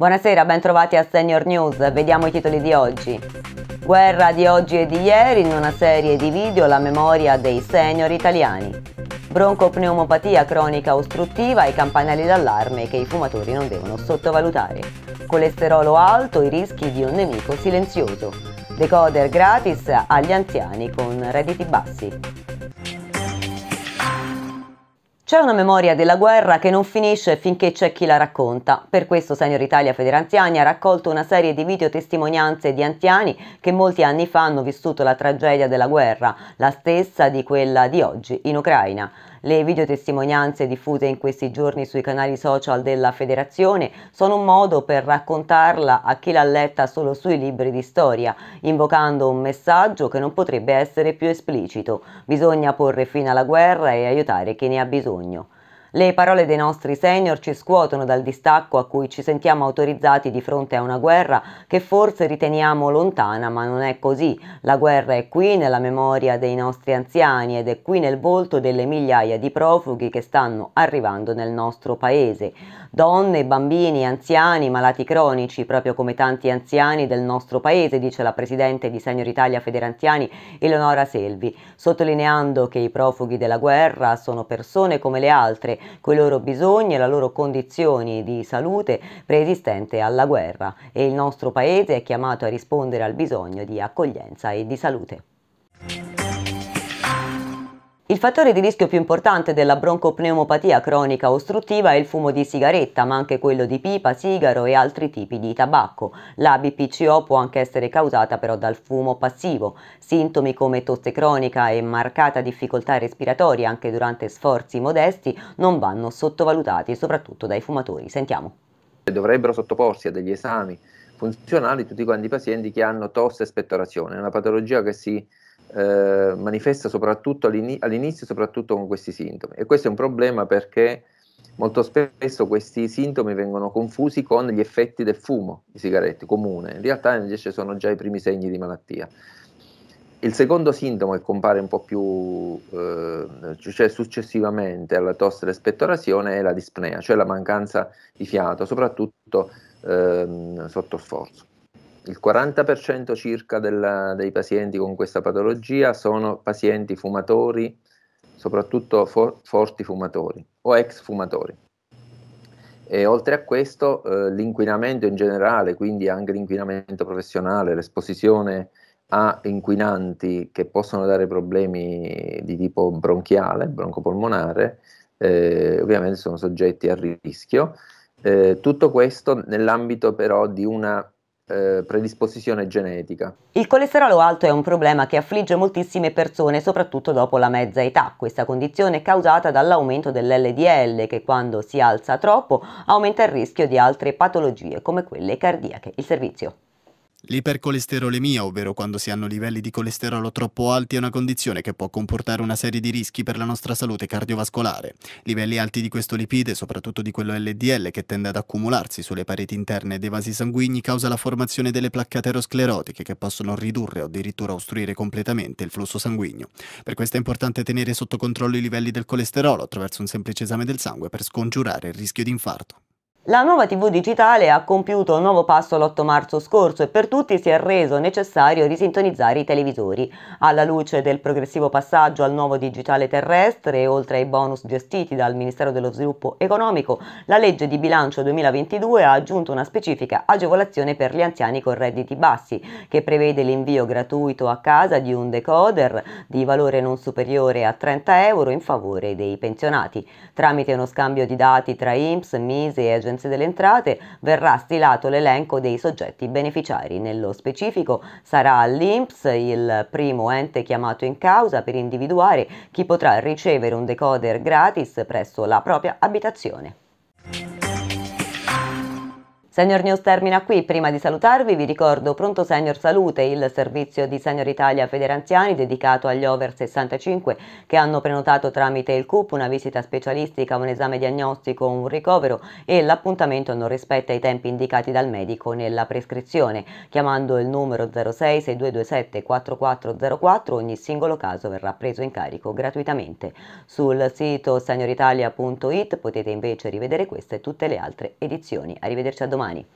Buonasera, bentrovati a Senior News, vediamo i titoli di oggi. Guerra di oggi e di ieri in una serie di video la memoria dei senior italiani. Broncopneumopatia cronica ostruttiva e campanelli d'allarme che i fumatori non devono sottovalutare. Colesterolo alto, i rischi di un nemico silenzioso. Decoder gratis agli anziani con redditi bassi. C'è una memoria della guerra che non finisce finché c'è chi la racconta. Per questo Senior Italia Federanziani ha raccolto una serie di videotestimonianze di anziani che molti anni fa hanno vissuto la tragedia della guerra, la stessa di quella di oggi in Ucraina. Le videotestimonianze diffuse in questi giorni sui canali social della federazione sono un modo per raccontarla a chi l'ha letta solo sui libri di storia, invocando un messaggio che non potrebbe essere più esplicito. Bisogna porre fine alla guerra e aiutare chi ne ha bisogno. Le parole dei nostri senior ci scuotono dal distacco a cui ci sentiamo autorizzati di fronte a una guerra che forse riteniamo lontana, ma non è così. La guerra è qui nella memoria dei nostri anziani ed è qui nel volto delle migliaia di profughi che stanno arrivando nel nostro paese. Donne, bambini, anziani, malati cronici, proprio come tanti anziani del nostro paese, dice la presidente di Senior Italia Federanziani, Eleonora Selvi, sottolineando che i profughi della guerra sono persone come le altre coi loro bisogni e la loro condizioni di salute preesistente alla guerra e il nostro paese è chiamato a rispondere al bisogno di accoglienza e di salute. Il fattore di rischio più importante della broncopneumopatia cronica ostruttiva è il fumo di sigaretta, ma anche quello di pipa, sigaro e altri tipi di tabacco. La BPCO può anche essere causata però dal fumo passivo. Sintomi come tosse cronica e marcata difficoltà respiratoria anche durante sforzi modesti non vanno sottovalutati, soprattutto dai fumatori. Sentiamo. Dovrebbero sottoporsi a degli esami funzionali tutti quanti i pazienti che hanno tosse e spettorazione, è una patologia che si eh, manifesta soprattutto all'inizio, all'inizio, soprattutto con questi sintomi. E questo è un problema perché molto spesso questi sintomi vengono confusi con gli effetti del fumo di sigarette comune. In realtà invece sono già i primi segni di malattia. Il secondo sintomo che compare un po' più eh, cioè successivamente alla tosse e all'espettorazione è la dispnea, cioè la mancanza di fiato, soprattutto ehm, sotto sforzo. Il 40% circa della, dei pazienti con questa patologia sono pazienti fumatori, soprattutto for, forti fumatori o ex fumatori. E oltre a questo eh, l'inquinamento in generale, quindi anche l'inquinamento professionale, l'esposizione a inquinanti che possono dare problemi di tipo bronchiale, broncopolmonare, eh, ovviamente sono soggetti a rischio. Eh, tutto questo nell'ambito però di una eh, predisposizione genetica. Il colesterolo alto è un problema che affligge moltissime persone, soprattutto dopo la mezza età. Questa condizione è causata dall'aumento dell'LDL che quando si alza troppo aumenta il rischio di altre patologie come quelle cardiache. Il servizio. L'ipercolesterolemia, ovvero quando si hanno livelli di colesterolo troppo alti, è una condizione che può comportare una serie di rischi per la nostra salute cardiovascolare. Livelli alti di questo lipide, soprattutto di quello LDL che tende ad accumularsi sulle pareti interne dei vasi sanguigni, causa la formazione delle placche aterosclerotiche che possono ridurre o addirittura ostruire completamente il flusso sanguigno. Per questo è importante tenere sotto controllo i livelli del colesterolo attraverso un semplice esame del sangue per scongiurare il rischio di infarto. La nuova TV digitale ha compiuto un nuovo passo l'8 marzo scorso e per tutti si è reso necessario risintonizzare i televisori. Alla luce del progressivo passaggio al nuovo digitale terrestre, e oltre ai bonus gestiti dal Ministero dello Sviluppo Economico, la legge di bilancio 2022 ha aggiunto una specifica agevolazione per gli anziani con redditi bassi, che prevede l'invio gratuito a casa di un decoder di valore non superiore a 30 euro in favore dei pensionati. Tramite uno scambio di dati tra IMSS, MISE e Agenzia all'Agenzia delle Entrate verrà stilato l'elenco dei soggetti beneficiari. Nello specifico sarà l'INPS il primo ente chiamato in causa per individuare chi potrà ricevere un decoder gratis presso la propria abitazione. Senior News termina qui, prima di salutarvi vi ricordo Pronto Senior Salute, il servizio di Senior Italia Federanziani dedicato agli over 65 che hanno prenotato tramite il CUP una visita specialistica, un esame diagnostico, un ricovero e l'appuntamento non rispetta i tempi indicati dal medico nella prescrizione. Chiamando il numero 06 6227 4404 ogni singolo caso verrà preso in carico gratuitamente. Sul sito senioritalia.it potete invece rivedere queste e tutte le altre edizioni. Arrivederci a domani. money.